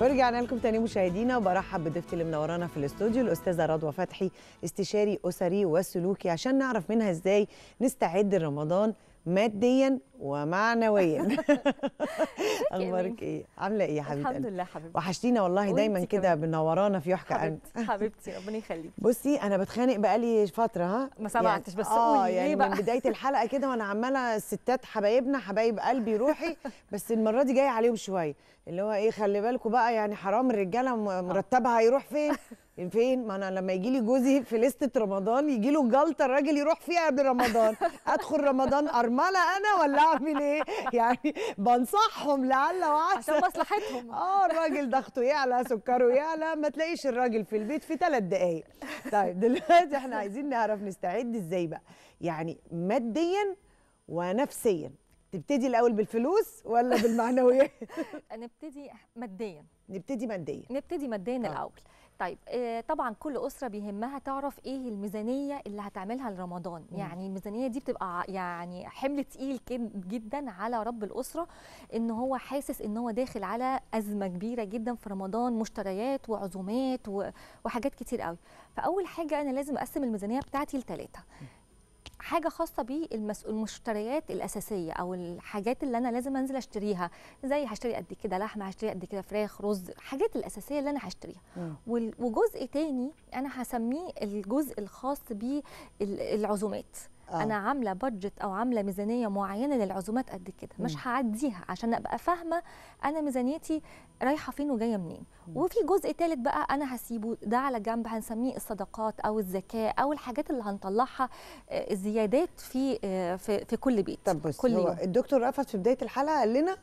ورجعنا لكم تاني مشاهدينا وبرحب بضيفتي اللي منورانا في الاستوديو الاستاذه رضوى فتحي استشاري اسري وسلوكي عشان نعرف منها ازاي نستعد لرمضان ماديا ومعنويا اخبارك ايه عامله ايه يا حبيبتي الحمد لله حبيبتي وحشتينا والله دايما كده بنورانا في يحكى انت حبيبتي ربنا يخليك بصي انا بتخانق بقالي فتره ها ما سمعتش بس يعني آه قولي يعني ليه بقى من بدايه الحلقه كده وانا عماله الستات حبايبنا حبايب قلبي روحي بس المره دي جايه عليهم شويه اللي هو ايه خلي بالكم بقى يعني حرام الرجاله مرتبها هيروح فين فين ما انا لما يجي لي جوزي في لسته رمضان يجي له جلطه الراجل يروح فيها قبل رمضان ادخل رمضان ارمله انا ولا اعمل ايه يعني بنصحهم لعل وعسى عشان مصلحتهم اه الراجل ضغطه يعلى سكره يعلى ما تلاقيش الراجل في البيت في ثلاث دقائق طيب دلوقتي احنا عايزين نعرف نستعد ازاي بقى يعني ماديا ونفسيا تبتدي الاول بالفلوس ولا بالمعنويات نبتدي ماديا نبتدي ماديا نبتدي ماديا آه. الاول طيب آه، طبعا كل اسره بيهمها تعرف ايه الميزانيه اللي هتعملها لرمضان يعني الميزانيه دي بتبقى يعني حمل تقيل جدا على رب الاسره ان هو حاسس ان هو داخل على ازمه كبيره جدا في رمضان مشتريات وعزومات وحاجات كتير قوي فاول حاجه انا لازم اقسم الميزانيه بتاعتي لثلاثه حاجه خاصه بالمشتريات الاساسيه او الحاجات اللي انا لازم انزل اشتريها زي هشتري قد كده لحمه هشتري قد كده فراخ رز الحاجات الاساسيه اللي انا هشتريها وجزء تاني انا هسميه الجزء الخاص بالعزومات آه. انا عامله بادجت او عامله ميزانيه معينه للعزومات قد كده مش هعديها عشان ابقى فاهمه انا ميزانيتي رايحه فين وجايه منين وفي جزء ثالث بقى انا هسيبه ده على جنب هنسميه الصدقات او الزكاه او الحاجات اللي هنطلعها الزيادات آه، في آه، في, في كل بيت طب بس كل هو يوم. الدكتور رفض في بدايه الحلقه قال لنا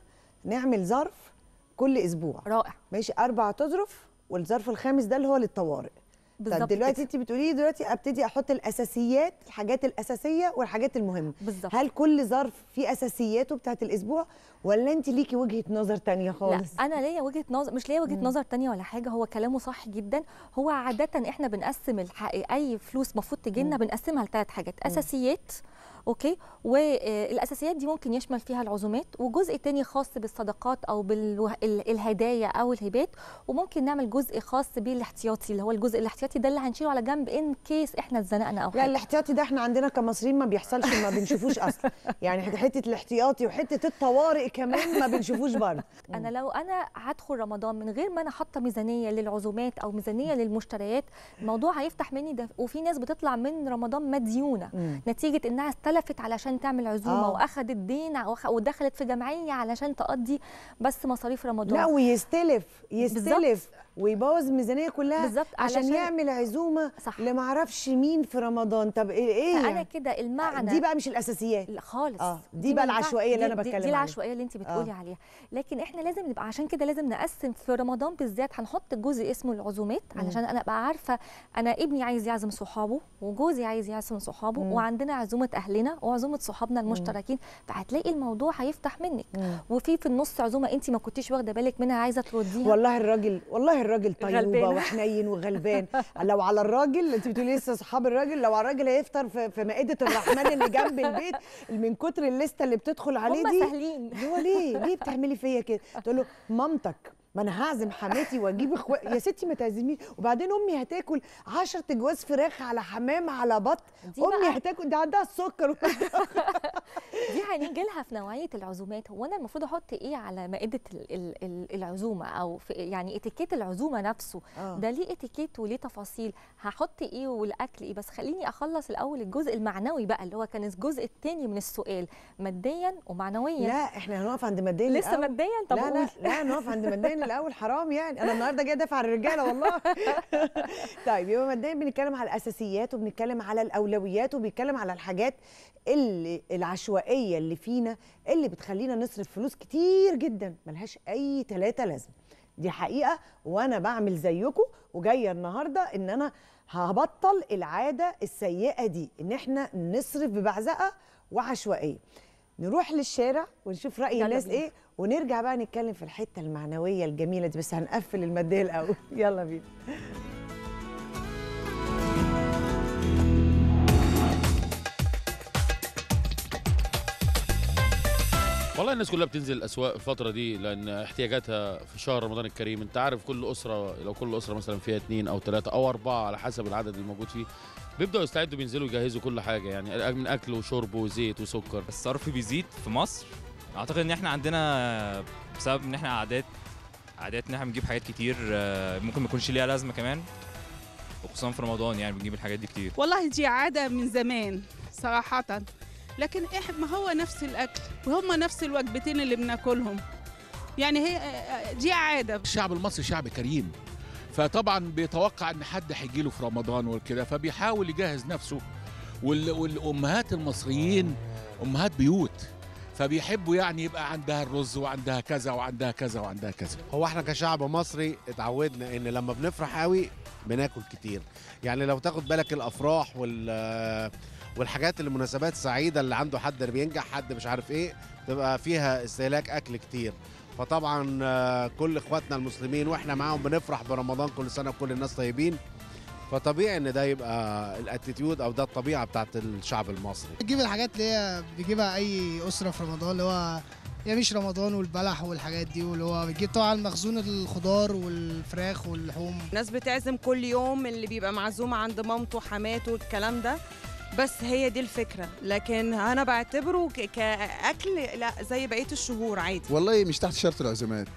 نعمل ظرف كل اسبوع رائع ماشي اربع تظرف والظرف الخامس ده اللي هو للطوارئ بالظبط طيب دلوقتي انت بتقولي دلوقتي ابتدي احط الاساسيات الحاجات الاساسيه والحاجات المهمه بالظبط هل كل ظرف فيه اساسياته بتاعه الاسبوع ولا انت ليكي وجهه نظر تانية خالص لا انا ليا وجهه نظر مش ليا وجهه نظر تانية ولا حاجه هو كلامه صح جدا هو عاده احنا بنقسم الحق اي فلوس المفروض تجي لنا بنقسمها لثلاث حاجات اساسيات مم. اوكي والاساسيات آه، دي ممكن يشمل فيها العزومات وجزء تاني خاص بالصدقات او بالهدايا او الهبات وممكن نعمل جزء خاص بالاحتياطي اللي هو الجزء الاحتياطي ده اللي هنشيله على جنب ان كيس احنا اتزنقنا او حاجه يعني الاحتياطي ده احنا عندنا كمصريين ما بيحصلش ما بنشوفوش اصلا يعني حته الاحتياطي وحته الطوارئ كمان ما بنشوفوش برضه انا لو انا هدخل رمضان من غير ما انا حاطه ميزانيه للعزومات او ميزانيه للمشتريات الموضوع هيفتح مني ده وفي ناس بتطلع من رمضان مديونه نتيجه انها استلت ولفت علشان تعمل عزومه آه. واخدت دين ودخلت في جمعيه علشان تقضي بس مصاريف رمضان لا ويستلف يستلف ويبوظ الميزانيه كلها بالزبط. عشان, عشان يعمل عزومه صح. لمعرفش مين في رمضان طب ايه, إيه يعني انا كده المعنى دي بقى مش الاساسيات لا خالص آه. دي, دي بقى العشوائيه اللي انا بتكلم عليها دي العشوائيه اللي انت آه. بتقولي آه. عليها لكن احنا لازم نبقى عشان كده لازم نقسم في رمضان بالذات هنحط جزء اسمه العزومات علشان انا ابقى عارفه انا ابني عايز يعزم صحابه وجوزي عايز يعزم صحابه مم. وعندنا عزومه اهلنا وعزومه صحابنا المشتركين فهتلاقي الموضوع هيفتح منك مم. وفي في النص عزومه انت ما كنتيش واخده بالك منها عايزه ترديها والله الراجل والله الراجل طيوبه وحنين وغلبان لو على الراجل انت بتقولي لسه اصحاب الراجل لو على الراجل هيفطر في, مائده الرحمن اللي جنب البيت من كتر الليسته اللي بتدخل عليه دي هم سهلين هو ليه ليه بتعملي فيا كده تقول له مامتك ما انا هعزم حماتي واجيب اخوات يا ستي ما تعزميش وبعدين امي هتاكل 10 جواز فراخ على حمام على بط امي هتاكل ده عندها السكر دي هنيجي لها في نوعيه العزومات هو انا المفروض احط ايه على مائده العزومه او يعني اتيكيت العزومه نفسه أوه. ده ليه اتيكيت وليه تفاصيل هحط ايه والاكل ايه بس خليني اخلص الاول الجزء المعنوي بقى اللي هو كان الجزء الثاني من السؤال ماديا ومعنويا لا احنا هنقف عند ماديا لسه ماديا طب لا لا, لا هنقف عند ماديا الاول حرام يعني انا النهارده جايه دافع عن الرجاله والله طيب يبقى مبدئيا بنتكلم على الاساسيات وبنتكلم على الاولويات وبنتكلم على الحاجات اللي العشوائيه اللي فينا اللي بتخلينا نصرف فلوس كتير جدا ملهاش اي ثلاثه لازمه دي حقيقه وانا بعمل زيكم وجايه النهارده ان انا هبطل العاده السيئه دي ان احنا نصرف ببعزقه وعشوائيه نروح للشارع ونشوف راي الناس ايه ونرجع بقى نتكلم في الحته المعنويه الجميله دي بس هنقفل الماديه الاول يلا بينا والله الناس كلها بتنزل الاسواق الفتره دي لان احتياجاتها في شهر رمضان الكريم انت عارف كل اسره لو كل اسره مثلا فيها اثنين او ثلاثه او اربعه على حسب العدد الموجود فيه بيبداوا يستعدوا بينزلوا يجهزوا كل حاجه يعني من اكل وشرب وزيت وسكر الصرف بيزيد في مصر اعتقد ان احنا عندنا بسبب ان احنا عادات عادات ان احنا بنجيب حاجات كتير آه، ممكن ما يكونش ليها لازمه كمان وخصوصا في رمضان يعني بنجيب الحاجات دي كتير والله دي عاده من زمان صراحه لكن ما هو نفس الاكل وهم نفس الوجبتين اللي بناكلهم يعني هي آه، آه، دي عاده الشعب المصري شعب كريم فطبعا بيتوقع ان حد هيجي له في رمضان وكده فبيحاول يجهز نفسه والامهات المصريين امهات بيوت فبيحبوا يعني يبقى عندها الرز وعندها كذا وعندها كذا وعندها كذا هو احنا كشعب مصري اتعودنا ان لما بنفرح قوي بناكل كتير يعني لو تاخد بالك الافراح وال والحاجات المناسبات السعيده اللي عنده حد بينجح حد مش عارف ايه تبقى فيها استهلاك اكل كتير فطبعا آه، كل اخواتنا المسلمين واحنا معاهم بنفرح برمضان كل سنه وكل الناس طيبين فطبيعي ان ده يبقى الاتيتيود او ده الطبيعه بتاعت الشعب المصري بتجيب الحاجات اللي هي بيجيبها اي اسره في رمضان اللي هو يا مش رمضان والبلح والحاجات دي واللي هو بتجيب طبعا مخزون الخضار والفراخ واللحوم الناس بتعزم كل يوم اللي بيبقى معزوم عند مامته وحماته والكلام ده بس هي دي الفكره لكن انا بعتبره كاكل لا زي بقيه الشهور عادي والله مش تحت شرط العزومات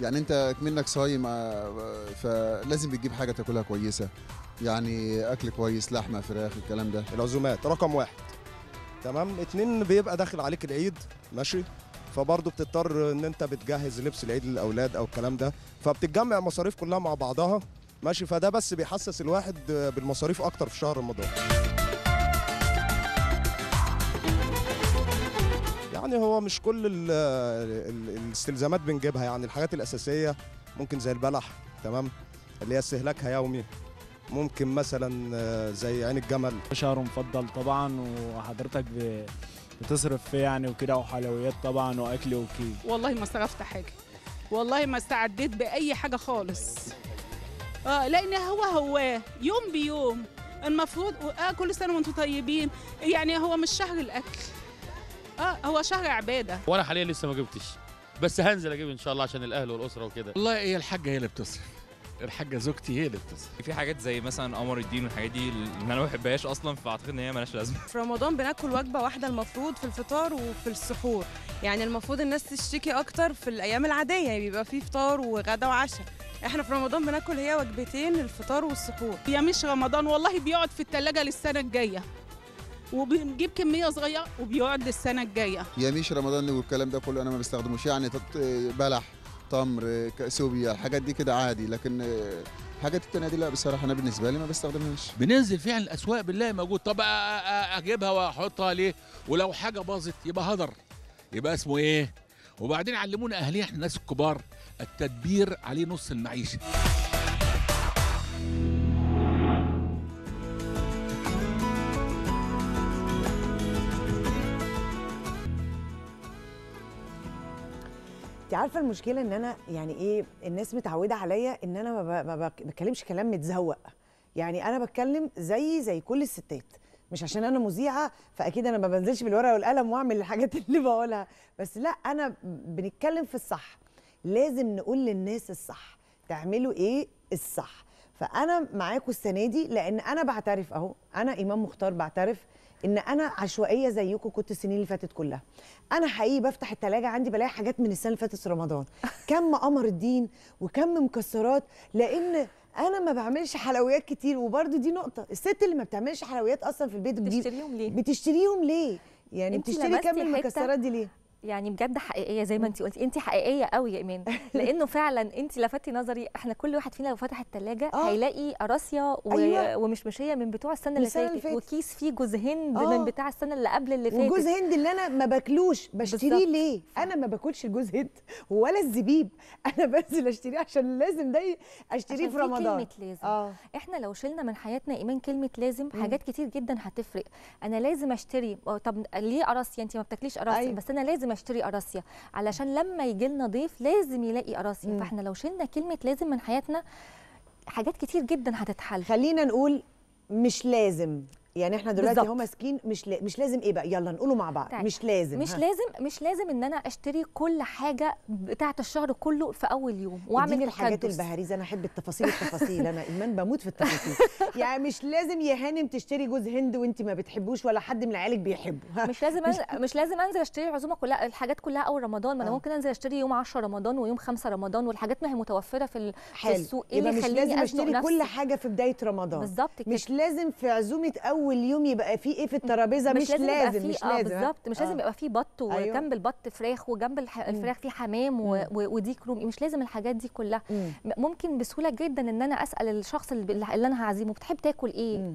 يعني انت منك صايم آه، آه، فلازم بتجيب حاجه تاكلها كويسه يعني اكل كويس لحمه فراخ الكلام ده العزومات رقم واحد تمام اتنين بيبقى داخل عليك العيد ماشي فبرضه بتضطر ان انت بتجهز لبس العيد للاولاد او الكلام ده فبتتجمع مصاريف كلها مع بعضها ماشي فده بس بيحسس الواحد بالمصاريف اكتر في شهر رمضان يعني هو مش كل الـ الـ الاستلزامات بنجيبها يعني الحاجات الاساسيه ممكن زي البلح تمام اللي هي استهلاكها يومي ممكن مثلا آه، زي عين الجمل شهر مفضل طبعا وحضرتك بتصرف فيه يعني وكده وحلويات طبعا واكل وكده والله ما صرفت حاجه والله ما استعديت باي حاجه خالص اه لان هو هو يوم بيوم المفروض اه كل سنه وانتم طيبين يعني هو مش شهر الاكل اه هو شهر عباده وانا حاليا لسه ما جبتش بس هنزل اجيب ان شاء الله عشان الاهل والاسره وكده والله هي إيه الحاجه هي اللي بتصرف الحاجه زوجتي هي اللي بتسهر في حاجات زي مثلا قمر الدين والحاجات دي اللي انا ما بحبهاش اصلا فاعتقد ان هي مالهاش لازمه في رمضان بناكل وجبه واحده المفروض في الفطار وفي السحور يعني المفروض الناس تشتكي اكتر في الايام العاديه يعني بيبقى في فطار وغدا وعشاء احنا في رمضان بناكل هي وجبتين الفطار والسحور يا مش رمضان والله بيقعد في الثلاجه للسنه الجايه وبنجيب كميه صغيره وبيقعد للسنه الجايه يا مش رمضان والكلام ده كله انا ما بستخدموش يعني بلح تمر كاسوبيا الحاجات دي كده عادي لكن آه، حاجات التانية دي لا بصراحة أنا بالنسبة لي ما بستخدمهاش بننزل فيها الأسواق بالله موجود طب آه، آه، أجيبها وأحطها ليه ولو حاجة باظت يبقى هدر يبقى اسمه إيه وبعدين علمونا أهلي إحنا الناس الكبار التدبير عليه نص المعيشة انت عارفه المشكله ان انا يعني ايه الناس متعوده عليا ان انا ما بتكلمش كلام متزوق يعني انا بتكلم زي زي كل الستات مش عشان انا مذيعه فاكيد انا ما بنزلش بالورقه والقلم واعمل الحاجات اللي بقولها بس لا انا بنتكلم في الصح لازم نقول للناس الصح تعملوا ايه الصح فانا معاكم السنه دي لان انا بعترف اهو انا ايمان مختار بعترف ان انا عشوائيه زيكم كنت السنين اللي فاتت كلها انا حقيقي بفتح التلاجة عندي بلاقي حاجات من السنه اللي فاتت رمضان كم قمر الدين وكم مكسرات لان انا ما بعملش حلويات كتير وبرده دي نقطه الست اللي ما بتعملش حلويات اصلا في البيت بتشتريهم ليه بتشتريهم ليه يعني بتشتري كم المكسرات دي ليه يعني بجد حقيقيه زي ما انت قلتي انت حقيقيه قوي يا ايمان لانه فعلا انت لفتي نظري احنا كل واحد فينا لو فتح الثلاجه آه. هيلاقي قراصيا و... أيوة. ومش مشيه من بتوع السنه اللي فاتت وكيس فيه جوز هند آه. من بتاع السنه اللي قبل اللي فاتت وجوز هند اللي انا ما باكلوش بشتريه ليه انا ما باكلش الجوز هند ولا الزبيب انا بنزل اشتريه عشان لازم ده اشتريه في رمضان كلمه لازم آه. احنا لو شلنا من حياتنا ايمان كلمه لازم حاجات كتير جدا هتفرق انا لازم اشتري طب ليه قراصيا انت ما بتاكليش قراصيا أيوة. بس انا لازم لازم اشتري قراصيه علشان لما يجي لنا ضيف لازم يلاقي قراصيه فاحنا لو شلنا كلمه لازم من حياتنا حاجات كتير جدا هتتحل خلينا نقول مش لازم يعني احنا دلوقتي بالزبط. ماسكين مسكين مش ل... مش لازم ايه بقى يلا نقوله مع بعض طيب. مش لازم مش ها. لازم مش لازم ان انا اشتري كل حاجه بتاعه الشهر كله في اول يوم واعمل الحاجات البهاريز انا احب التفاصيل التفاصيل انا ايمان بموت في التفاصيل يعني مش لازم يا هانم تشتري جوز هند وانت ما بتحبوش ولا حد من عيالك بيحبه مش لازم أنزل مش لازم انزل اشتري العزومه كلها الحاجات كلها اول رمضان ما انا آه. ممكن انزل اشتري يوم 10 رمضان ويوم 5 رمضان والحاجات ما هي متوفره في, في السوق ايه اللي مش لازم اشتري كل حاجه في بدايه رمضان بالظبط مش لازم في عزومه أول اول يوم يبقى فيه ايه في الترابيزه مش, مش لازم, لازم مش لازم بالظبط مش آه. لازم آه. يبقى فيه بط وجنب أيوه. البط فراخ وجنب الفراخ فيه حمام وديك رومي مش لازم الحاجات دي كلها ممكن بسهوله جدا ان انا اسال الشخص اللي انا هعزمه بتحب تاكل ايه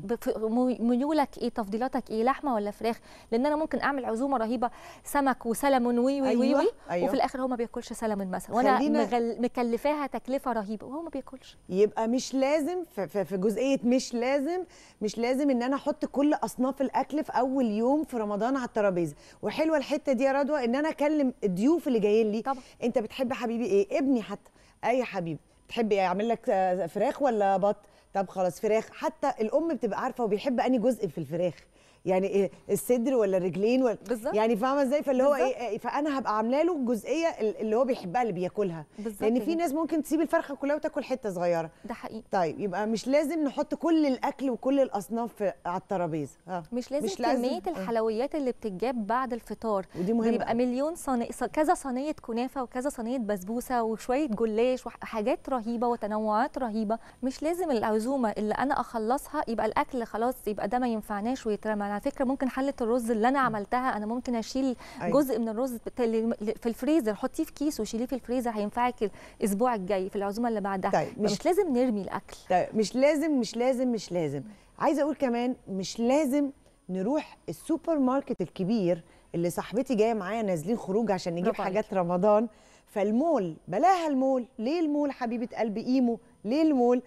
ميولك ايه تفضيلاتك ايه لحمه ولا فراخ لان انا ممكن اعمل عزومه رهيبه سمك وسلمون وي وي أيوة. وي أيوة. وفي الاخر هو ما بياكلش سلمون مثلا وانا مغل... مكلفاها تكلفه رهيبه وهو ما بياكلش يبقى مش لازم في جزئيه مش لازم مش لازم ان انا احط احط كل اصناف الاكل في اول يوم في رمضان على الترابيزه وحلوه الحته دي يا رضوى ان انا اكلم الضيوف اللي جايين لي طبعا. انت بتحب حبيبي ايه ابني حتى اي حبيبي بتحب ايه لك فراخ ولا بط طب خلاص فراخ حتى الام بتبقى عارفه وبيحب انهي جزء في الفراخ يعني إيه الصدر ولا الرجلين ولا بالزبط. يعني فاهمه ازاي فاللي هو إيه،, إيه فانا هبقى عامله له الجزئيه اللي هو بيحبها اللي بياكلها بالزبط. لان في ناس ممكن تسيب الفرخه كلها وتاكل حته صغيره ده حقيقي طيب يبقى مش لازم نحط كل الاكل وكل الاصناف على الترابيزه آه. مش لازم مش لازم كميه آه. الحلويات اللي بتتجاب بعد الفطار ودي مهمه بيبقى مليون صني... كذا صينيه كنافه وكذا صينيه بسبوسه وشويه جلاش وحاجات رهيبه وتنوعات رهيبه مش لازم العزومه اللي انا اخلصها يبقى الاكل خلاص يبقى ده ما ينفعناش ويترمى على فكره ممكن حله الرز اللي انا عملتها انا ممكن اشيل أيوة. جزء من الرز في الفريزر حطيه في كيس وشيليه في الفريزر هينفعك الاسبوع الجاي في العزومه اللي بعدها طيب مش, لازم نرمي الاكل طيب مش لازم مش لازم مش لازم عايزه اقول كمان مش لازم نروح السوبر ماركت الكبير اللي صاحبتي جايه معايا نازلين خروج عشان نجيب حاجات رمضان فالمول بلاها المول ليه المول حبيبه قلبي ايمو ليه المول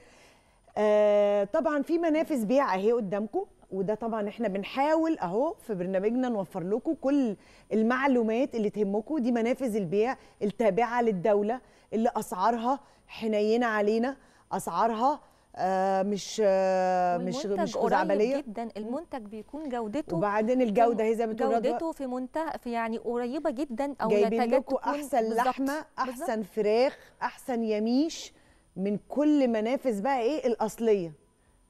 آه طبعا في منافس بيع اهي قدامكم وده طبعا احنا بنحاول اهو في برنامجنا نوفر لكم كل المعلومات اللي تهمكم دي منافذ البيع التابعه للدوله اللي اسعارها حنينه علينا اسعارها آه مش آه مش مش قريب جدا المنتج بيكون جودته وبعدين الجوده هي زي ما جودته في منتهى في يعني قريبه جدا او جايبين لكم احسن بالزبط. لحمه احسن بالزبط. فراخ احسن يميش من كل منافذ بقى ايه الاصليه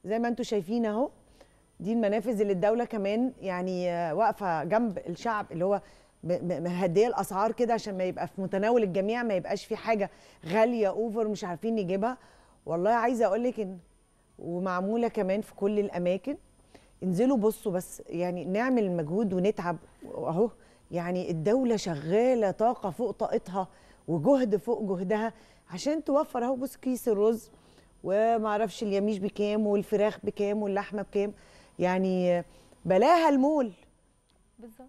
زي ما انتم شايفين اهو دي المنافذ اللي الدوله كمان يعني آه، واقفه جنب الشعب اللي هو مهديه الاسعار كده عشان ما يبقى في متناول الجميع ما يبقاش في حاجه غاليه اوفر مش عارفين نجيبها والله عايزه اقول لك ان ومعموله كمان في كل الاماكن انزلوا بصوا بس يعني نعمل مجهود ونتعب اهو يعني الدوله شغاله طاقه فوق طاقتها وجهد فوق جهدها عشان توفر اهو بص كيس الرز ومعرفش اليميش بكام والفراخ بكام واللحمه بكام يعني بلاها المول بالظبط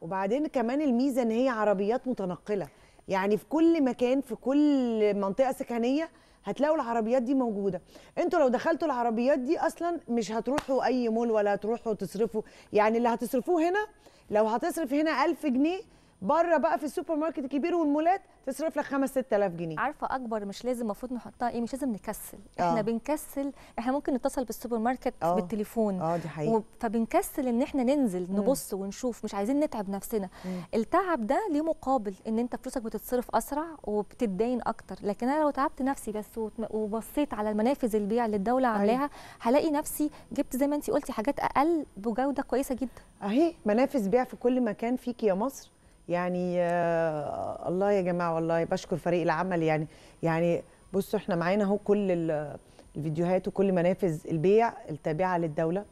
وبعدين كمان الميزه ان هي عربيات متنقله يعني في كل مكان في كل منطقه سكنيه هتلاقوا العربيات دي موجوده انتوا لو دخلتوا العربيات دي اصلا مش هتروحوا اي مول ولا هتروحوا تصرفوا يعني اللي هتصرفوه هنا لو هتصرف هنا 1000 جنيه بره بقى في السوبر ماركت الكبير والمولات تصرف لك 5 6000 جنيه عارفه اكبر مش لازم المفروض نحطها ايه مش لازم نكسل أوه. احنا آه. بنكسل احنا ممكن نتصل بالسوبر ماركت أوه. بالتليفون اه دي حقيقة. فبنكسل ان احنا ننزل نبص ونشوف مش عايزين نتعب نفسنا مم. التعب ده ليه مقابل ان انت فلوسك بتتصرف اسرع وبتتدين اكتر لكن انا لو تعبت نفسي بس وبصيت على المنافذ البيع اللي الدوله أيوه. عاملاها هلاقي نفسي جبت زي ما انت قلتي حاجات اقل بجوده كويسه جدا اهي منافذ بيع في كل مكان فيك يا مصر يعني آه، الله يا جماعه والله بشكر فريق العمل يعني يعني بصوا احنا معانا اهو كل الفيديوهات وكل منافذ البيع التابعه للدوله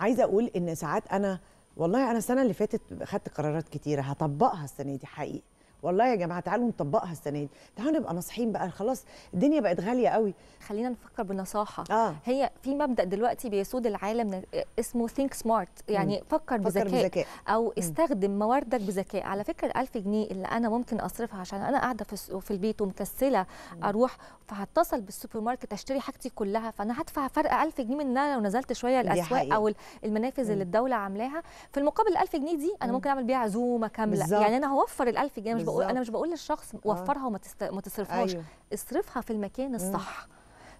عايزه اقول ان ساعات انا والله انا السنه اللي فاتت خدت قرارات كتيره هطبقها السنه دي حقيقي والله يا جماعه تعالوا نطبقها السنه دي تعالوا نبقى ناصحين بقى خلاص الدنيا بقت غاليه قوي خلينا نفكر بنصاحه آه. هي في مبدا دلوقتي بيسود العالم اسمه ثينك سمارت يعني مم. فكر بذكاء, بذكاء او مم. استخدم مواردك بذكاء على فكره ال1000 جنيه اللي انا ممكن اصرفها عشان انا قاعده في في البيت ومكسله مم. اروح فهتصل بالسوبر ماركت اشتري حاجتي كلها فانا هدفع فرق 1000 جنيه من ان انا لو نزلت شويه الاسواق او المنافذ اللي الدوله عاملاها في المقابل ال1000 جنيه دي انا ممكن اعمل بيها عزومه كامله بالزبط. يعني انا هوفر ال1000 جنيه مش بقول انا مش بقول للشخص آه. وفرها وما تست... ما تصرفهاش أيوه. اصرفها في المكان الصح مم.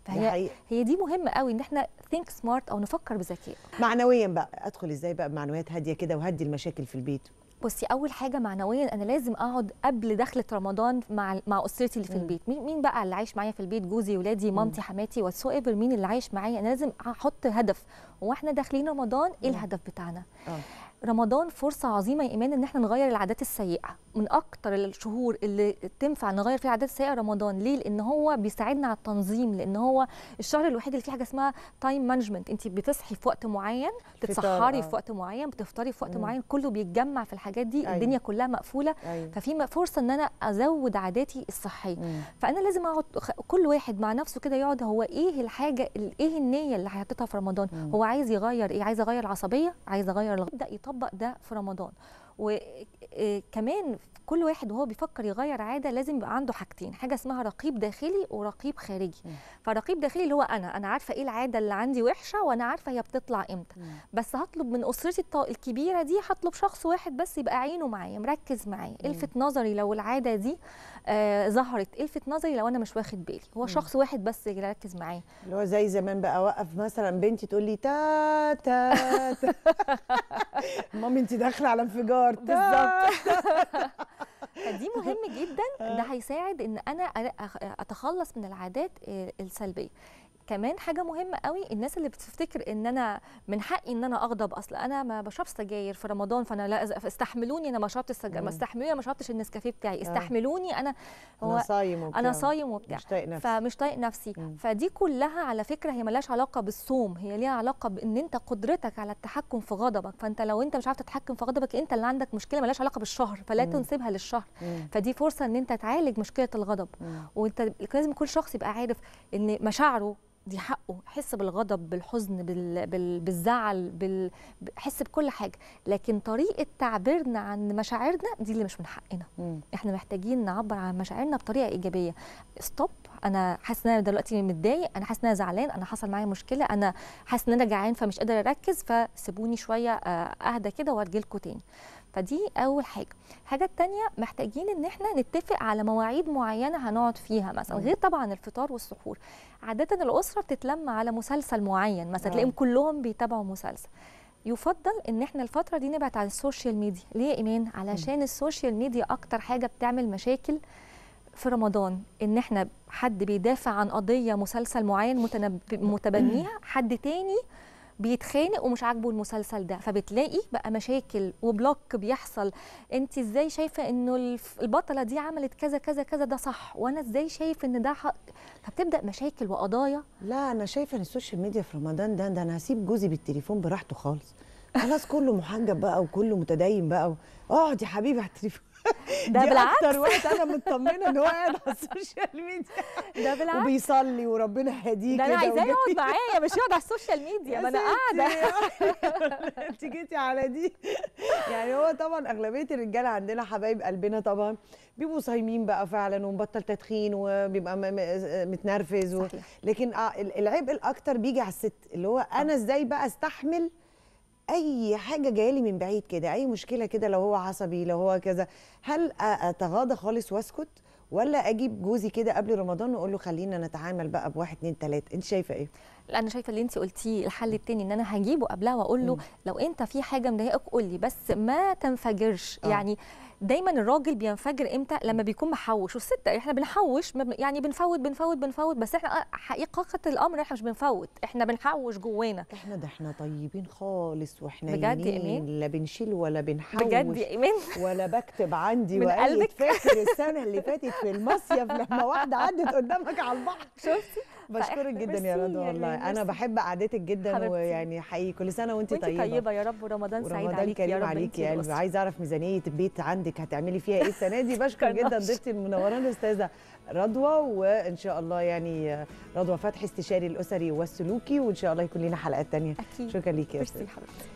فهي هي دي مهمه قوي ان احنا ثينك سمارت او نفكر بذكاء معنويا بقى ادخل ازاي بقى بمعنويات هاديه كده وهدي المشاكل في البيت بصي اول حاجه معنويا انا لازم اقعد قبل دخله رمضان مع مع اسرتي اللي في البيت مين مين بقى اللي عايش معايا في البيت جوزي ولادي مامتي حماتي واتسو ايفر مين اللي عايش معايا انا لازم احط هدف واحنا داخلين رمضان ايه الهدف بتاعنا أوه. رمضان فرصه عظيمه يا ايمان ان احنا نغير العادات السيئه من اكتر الشهور اللي تنفع نغير فيها عادات سيئه رمضان ليه لان هو بيساعدنا على التنظيم لان هو الشهر الوحيد اللي فيه حاجه اسمها تايم مانجمنت انت بتصحي في وقت معين بتتسحري آه. في وقت معين بتفطري في وقت معين كله بيتجمع في الحاجات دي أيوه. الدنيا كلها مقفوله أيوه. ففي فرصه ان انا ازود عاداتي الصحيه فانا لازم اقعد كل واحد مع نفسه كده يقعد هو ايه الحاجه ايه النيه اللي هيحطها في رمضان هو عايز يغير ايه عايز اغير العصبيه عايز اغير يبدا يطبق نطبق ده في رمضان آه، كمان كل واحد وهو بيفكر يغير عاده لازم يبقى عنده حاجتين حاجه اسمها رقيب داخلي ورقيب خارجي مم. فرقيب داخلي اللي هو انا انا عارفه ايه العاده اللي عندي وحشه وانا عارفه هي بتطلع امتى مم. بس هطلب من اسرتي الكبيره دي هطلب شخص واحد بس يبقى عينه معايا مركز معايا الفت نظري لو العاده دي آه ظهرت الفت نظري لو انا مش واخد بالي هو مم. شخص واحد بس يركز معايا اللي هو زي زمان بقى اوقف مثلا بنتي تقول لي تا تا, تا. مامي انت داخله على انفجار بالظبط فدي مهم جدا ده هيساعد ان انا اتخلص من العادات آه، السلبيه كمان حاجه مهمه قوي الناس اللي بتفتكر ان انا من حقي ان انا اغضب اصل انا ما بشربش سجاير في رمضان فانا لا استحملوني انا ما شربت السجاير ما استحملوني ما شربتش النسكافيه بتاعي آه. استحملوني انا هو انا صايم وبتاع انا صايم وبتاع مش طايق نفسي فمش طايق نفسي مم. فدي كلها على فكره هي ملهاش علاقه بالصوم هي ليها علاقه بان انت قدرتك على التحكم في غضبك فانت لو انت مش عارف تتحكم في غضبك انت اللي عندك مشكله ملهاش علاقه بالشهر فلا مم. تنسبها للشهر مم. فدي فرصه ان انت تعالج مشكله الغضب مم. وانت لازم كل شخص يبقى عارف ان مشاعره دي حقه حس بالغضب بالحزن بال... بال... بالزعل بال... حس بكل حاجه لكن طريقه تعبيرنا عن مشاعرنا دي اللي مش من حقنا مم. احنا محتاجين نعبر عن مشاعرنا بطريقه ايجابيه ستوب انا حاسس ان انا دلوقتي متضايق انا حاسس ان انا زعلان انا حصل معايا مشكله انا حاسس ان انا جعان فمش قادر اركز فسيبوني شويه اهدى كده وارجع لكم تاني فدي اول حاجه الحاجه الثانيه محتاجين ان احنا نتفق على مواعيد معينه هنقعد فيها مثلا غير طبعا الفطار والسحور عاده الاسره بتتلم على مسلسل معين مثلا تلاقيهم كلهم بيتابعوا مسلسل يفضل ان احنا الفتره دي نبعد عن السوشيال ميديا ليه يا ايمان علشان السوشيال ميديا اكتر حاجه بتعمل مشاكل في رمضان ان احنا حد بيدافع عن قضيه مسلسل معين متبنيها حد تاني بيتخانق ومش عاجبه المسلسل ده فبتلاقي بقى مشاكل وبلوك بيحصل انت ازاي شايفه انه البطله دي عملت كذا كذا كذا ده صح وانا ازاي شايف ان ده حق فبتبدا مشاكل وقضايا لا انا شايفه ان السوشيال ميديا في رمضان ده ده انا هسيب جوزي بالتليفون براحته خالص خلاص كله محجب بقى وكله متدين بقى اقعد يا حبيبي على التليفون ده دي بالعكس اكتر وقت انا مطمنه ان هو قاعد على السوشيال ميديا ده بالعكس وبيصلي وربنا يهديه ده انا عايزاه يقعد معايا مش يقعد على السوشيال ميديا ما انا قاعده انت جيتي على دي يعني هو طبعا اغلبيه الرجاله عندنا حبايب قلبنا طبعا بيبقوا صايمين بقى فعلا ومبطل تدخين وبيبقى متنرفز و... لكن آه، العبء الاكتر بيجي على الست اللي هو انا آه. ازاي بقى استحمل اي حاجه جايالي من بعيد كده اي مشكله كده لو هو عصبي لو هو كذا هل اتغاضى خالص واسكت ولا اجيب جوزي كده قبل رمضان واقول له خلينا نتعامل بقى بواحد اتنين تلاته انت شايفه ايه لا انا شايفه اللي انت قلتيه الحل التاني ان انا هجيبه قبلها واقول له لو انت في حاجه مضايقك قول لي بس ما تنفجرش أوه. يعني دايما الراجل بينفجر امتى لما بيكون محوش والست احنا بنحوش يعني بنفوت بنفوت بنفوت بس احنا آه، حقيقه الامر احنا مش بنفوت احنا بنحوش جوانا احنا ده احنا طيبين خالص واحنا بجد امين لا بنشيل ولا بنحوش بجد يا ولا بكتب عندي من قلبك فاكر السنه اللي فاتت في المصيف لما واحده عدت قدامك على البحر شفتي بشكرك جدا يا رضوى يعني والله انا بحب قعدتك جدا ويعني حقيقي كل سنه وانت طيبه وانت طيبه يا رب ورمضان سعيد ورمضان عليك كريم عليك يا قلبي عايزه اعرف ميزانيه البيت عندك هتعملي فيها ايه السنه دي بشكر جدا ضيفتي المنوره الاستاذه رضوى وان شاء الله يعني رضوى فتحي استشاري الاسري والسلوكي وان شاء الله يكون لنا حلقات ثانيه شكرا ليكي يا استاذه